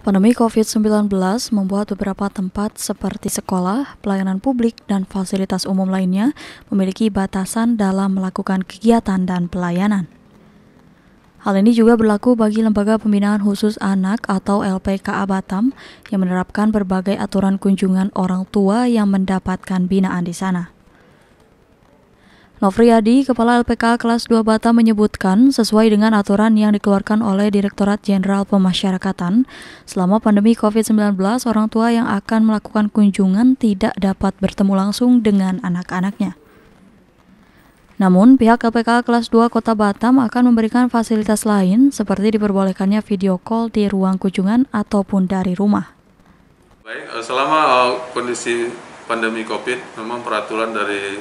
Pandemi COVID-19 membuat beberapa tempat seperti sekolah, pelayanan publik, dan fasilitas umum lainnya memiliki batasan dalam melakukan kegiatan dan pelayanan. Hal ini juga berlaku bagi Lembaga Pembinaan Khusus Anak atau LPKA Batam yang menerapkan berbagai aturan kunjungan orang tua yang mendapatkan binaan di sana. Nofriyadi, Kepala LPK Kelas 2 Batam menyebutkan, sesuai dengan aturan yang dikeluarkan oleh Direktorat Jenderal Pemasyarakatan, selama pandemi COVID-19, orang tua yang akan melakukan kunjungan tidak dapat bertemu langsung dengan anak-anaknya. Namun, pihak LPK kelas 2 Kota Batam akan memberikan fasilitas lain seperti diperbolehkannya video call di ruang kunjungan ataupun dari rumah. Baik, eh, selama eh, kondisi pandemi COVID, memang peraturan dari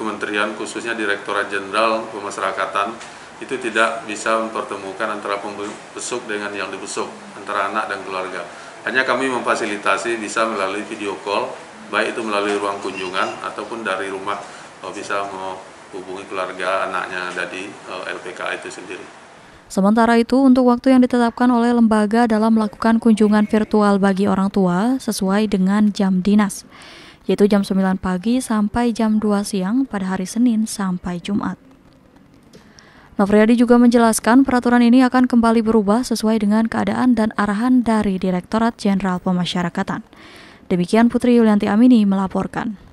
kementerian khususnya Direktorat Jenderal Pemasyarakatan itu tidak bisa mempertemukan antara pembesuk dengan yang dibesuk, antara anak dan keluarga. Hanya kami memfasilitasi bisa melalui video call, baik itu melalui ruang kunjungan ataupun dari rumah bisa menghubungi keluarga anaknya dari eh, LPK itu sendiri. Sementara itu, untuk waktu yang ditetapkan oleh lembaga dalam melakukan kunjungan virtual bagi orang tua sesuai dengan jam dinas yaitu jam 9 pagi sampai jam 2 siang pada hari Senin sampai Jumat. Nofriadi juga menjelaskan peraturan ini akan kembali berubah sesuai dengan keadaan dan arahan dari Direktorat Jenderal Pemasyarakatan. Demikian Putri Yulianti Amini melaporkan.